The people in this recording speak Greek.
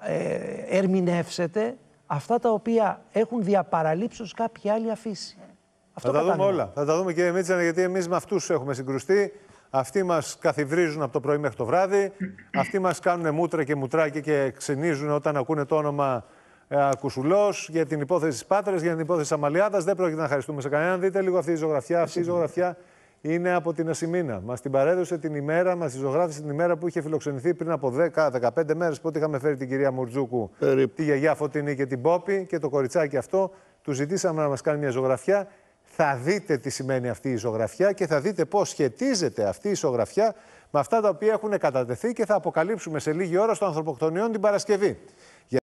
Ε, ερμηνεύσετε αυτά τα οποία έχουν διαπαραλείψει κάποια άλλη αφήσει. Ε. Αυτό θα τα δούμε όλα. Θα τα δούμε κύριε Μίτσανε, γιατί εμείς με αυτούς έχουμε συγκρουστεί. Αυτοί μας καθιβρίζουν από το πρωί μέχρι το βράδυ. Αυτοί μας κάνουν μούτρα και μουτράκι και ξενίζουν όταν ακούνε το όνομα ε, Κουσουλός για την υπόθεση της Πάτρας, για την υπόθεση της Αμαλιάδας. Δεν πρόκειται να χαριστούμε σε κανέναν. Δείτε λίγο αυτή η ζωγραφιά. Αυτή η ζωγραφιά είναι από την Ασημίνα. Μας την παρέδωσε την ημέρα, μας τη ζωγράφησε την ημέρα που είχε φιλοξενηθεί πριν από 10-15 μέρες. Πότε είχαμε φέρει την κυρία Μουρτζούκου, τη γιαγιά Φωτεινή και την Πόπη και το κοριτσάκι αυτό. Του ζητήσαμε να μας κάνει μια ζωγραφιά. Θα δείτε τι σημαίνει αυτή η ζωγραφιά και θα δείτε πώς σχετίζεται αυτή η ζωγραφιά με αυτά τα οποία έχουν κατατεθεί και θα αποκαλύψουμε σε λίγη ώρα στο Ανθρωποκτονιόν την Παρασκευή.